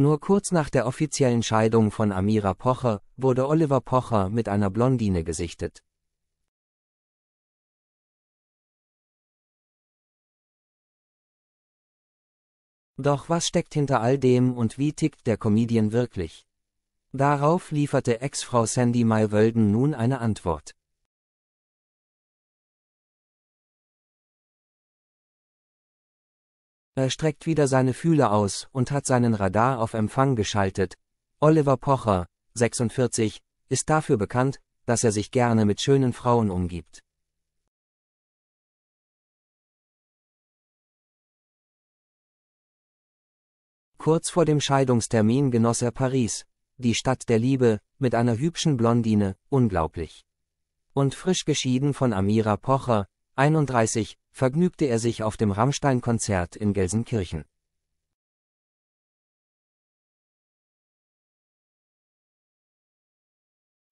Nur kurz nach der offiziellen Scheidung von Amira Pocher wurde Oliver Pocher mit einer Blondine gesichtet. Doch was steckt hinter all dem und wie tickt der Comedian wirklich? Darauf lieferte Ex-Frau Sandy Maywölden nun eine Antwort. Er streckt wieder seine Fühler aus und hat seinen Radar auf Empfang geschaltet. Oliver Pocher, 46, ist dafür bekannt, dass er sich gerne mit schönen Frauen umgibt. Kurz vor dem Scheidungstermin genoss er Paris, die Stadt der Liebe, mit einer hübschen Blondine, unglaublich. Und frisch geschieden von Amira Pocher, 31, vergnügte er sich auf dem Rammstein-Konzert in Gelsenkirchen.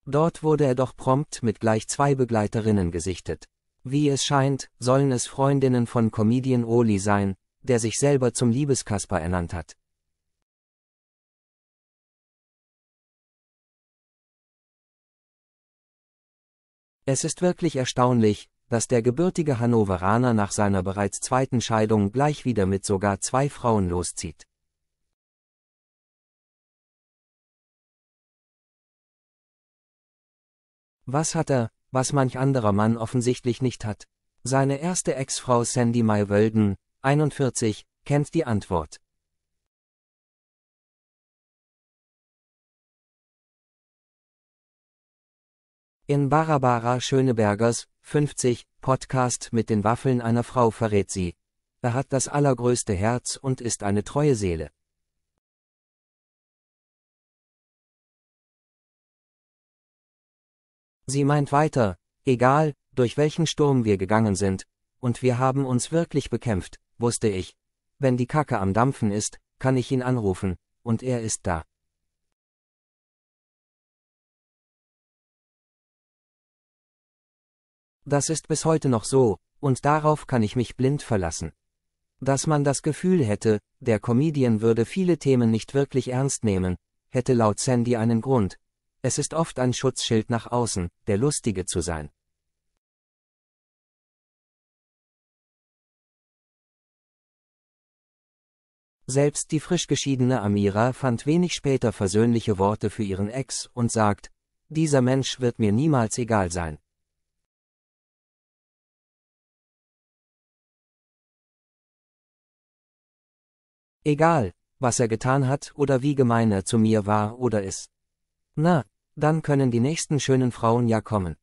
Dort wurde er doch prompt mit gleich zwei Begleiterinnen gesichtet. Wie es scheint, sollen es Freundinnen von Comedian Oli sein, der sich selber zum Liebeskasper ernannt hat. Es ist wirklich erstaunlich, dass der gebürtige Hannoveraner nach seiner bereits zweiten Scheidung gleich wieder mit sogar zwei Frauen loszieht. Was hat er, was manch anderer Mann offensichtlich nicht hat? Seine erste Ex-Frau Sandy May Wölden, 41, kennt die Antwort. In Barabara Schönebergers, 50, Podcast mit den Waffeln einer Frau verrät sie. Er hat das allergrößte Herz und ist eine treue Seele. Sie meint weiter, egal, durch welchen Sturm wir gegangen sind, und wir haben uns wirklich bekämpft, wusste ich. Wenn die Kacke am Dampfen ist, kann ich ihn anrufen, und er ist da. Das ist bis heute noch so, und darauf kann ich mich blind verlassen. Dass man das Gefühl hätte, der Comedian würde viele Themen nicht wirklich ernst nehmen, hätte laut Sandy einen Grund. Es ist oft ein Schutzschild nach außen, der Lustige zu sein. Selbst die frisch geschiedene Amira fand wenig später versöhnliche Worte für ihren Ex und sagt, dieser Mensch wird mir niemals egal sein. Egal, was er getan hat oder wie gemein er zu mir war oder ist. Na, dann können die nächsten schönen Frauen ja kommen.